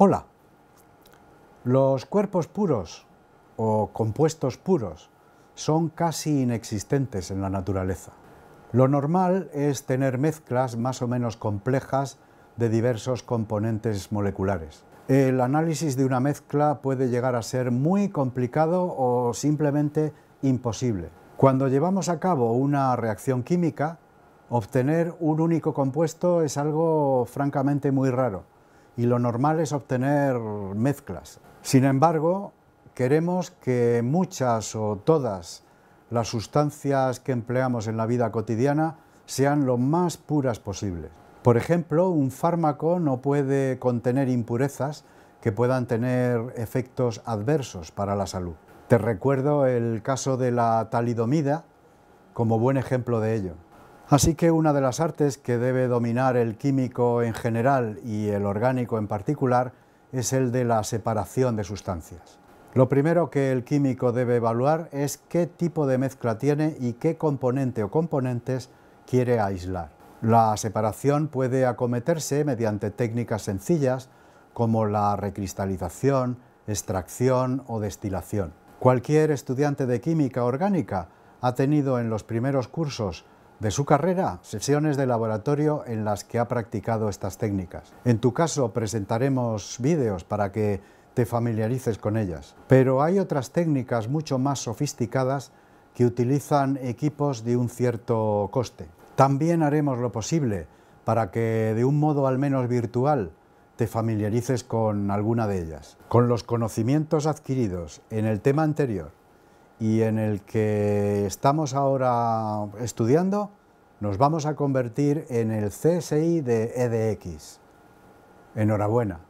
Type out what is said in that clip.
Hola. Los cuerpos puros o compuestos puros son casi inexistentes en la naturaleza. Lo normal es tener mezclas más o menos complejas de diversos componentes moleculares. El análisis de una mezcla puede llegar a ser muy complicado o simplemente imposible. Cuando llevamos a cabo una reacción química, obtener un único compuesto es algo francamente muy raro y lo normal es obtener mezclas. Sin embargo, queremos que muchas o todas las sustancias que empleamos en la vida cotidiana sean lo más puras posibles. Por ejemplo, un fármaco no puede contener impurezas que puedan tener efectos adversos para la salud. Te recuerdo el caso de la talidomida como buen ejemplo de ello. Así que una de las artes que debe dominar el químico en general y el orgánico en particular es el de la separación de sustancias. Lo primero que el químico debe evaluar es qué tipo de mezcla tiene y qué componente o componentes quiere aislar. La separación puede acometerse mediante técnicas sencillas como la recristalización, extracción o destilación. Cualquier estudiante de química orgánica ha tenido en los primeros cursos de su carrera, sesiones de laboratorio en las que ha practicado estas técnicas. En tu caso presentaremos vídeos para que te familiarices con ellas. Pero hay otras técnicas mucho más sofisticadas que utilizan equipos de un cierto coste. También haremos lo posible para que de un modo al menos virtual te familiarices con alguna de ellas. Con los conocimientos adquiridos en el tema anterior y en el que estamos ahora estudiando, nos vamos a convertir en el CSI de EDX. Enhorabuena.